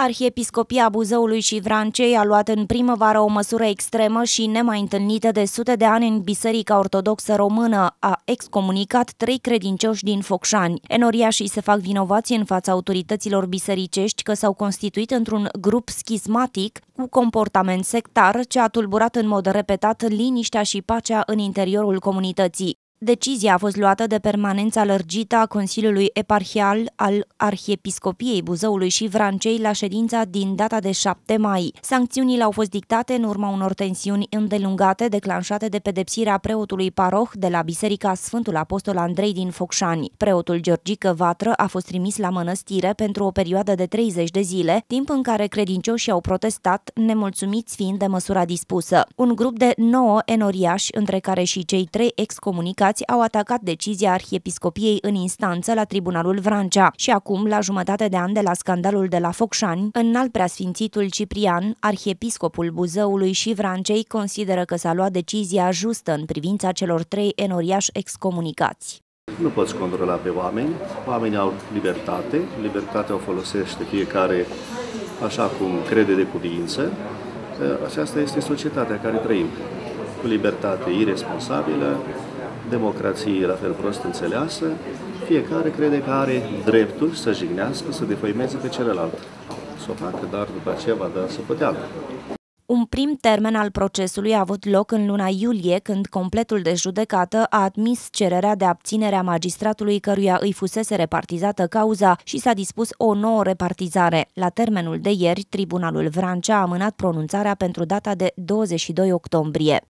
Arhiepiscopia Buzăului și Vrancei a luat în primăvară o măsură extremă și nemai întâlnită de sute de ani în Biserica Ortodoxă Română. A excomunicat trei credincioși din Focșani. Enoriașii se fac vinovați în fața autorităților bisericești că s-au constituit într-un grup schismatic cu comportament sectar ce a tulburat în mod repetat liniștea și pacea în interiorul comunității. Decizia a fost luată de permanența lărgită a Consiliului Eparhial al Arhiepiscopiei Buzăului și Vrancei la ședința din data de 7 mai. Sancțiunile au fost dictate în urma unor tensiuni îndelungate declanșate de pedepsirea preotului paroh de la Biserica Sfântul Apostol Andrei din Focșani. Preotul Georgică Vatră a fost trimis la mănăstire pentru o perioadă de 30 de zile, timp în care credincioșii au protestat, nemulțumiți fiind de măsura dispusă. Un grup de 9 enoriași, între care și cei trei excomunicați acuzați au atacat decizia Arhiepiscopiei în instanță la Tribunalul Vrancea și acum, la jumătate de an de la scandalul de la Focșani, înalt preasfințitul Ciprian, Arhiepiscopul Buzăului și Vrancei consideră că s-a luat decizia justă în privința celor trei enoriași excomunicați. Nu poți controla pe oameni, oamenii au libertate, libertatea o folosește fiecare așa cum crede de cuvință. Aceasta este societatea care trăim, cu libertate irresponsabilă, democrație la fel prost înțeleasă, fiecare crede că are dreptul să jignească, să defăimeze pe celălalt. Să o facă, dar după aceea va da să păteală. Un prim termen al procesului a avut loc în luna iulie, când completul de judecată a admis cererea de abținere a magistratului căruia îi fusese repartizată cauza și s-a dispus o nouă repartizare. La termenul de ieri, Tribunalul Vrancea a amânat pronunțarea pentru data de 22 octombrie.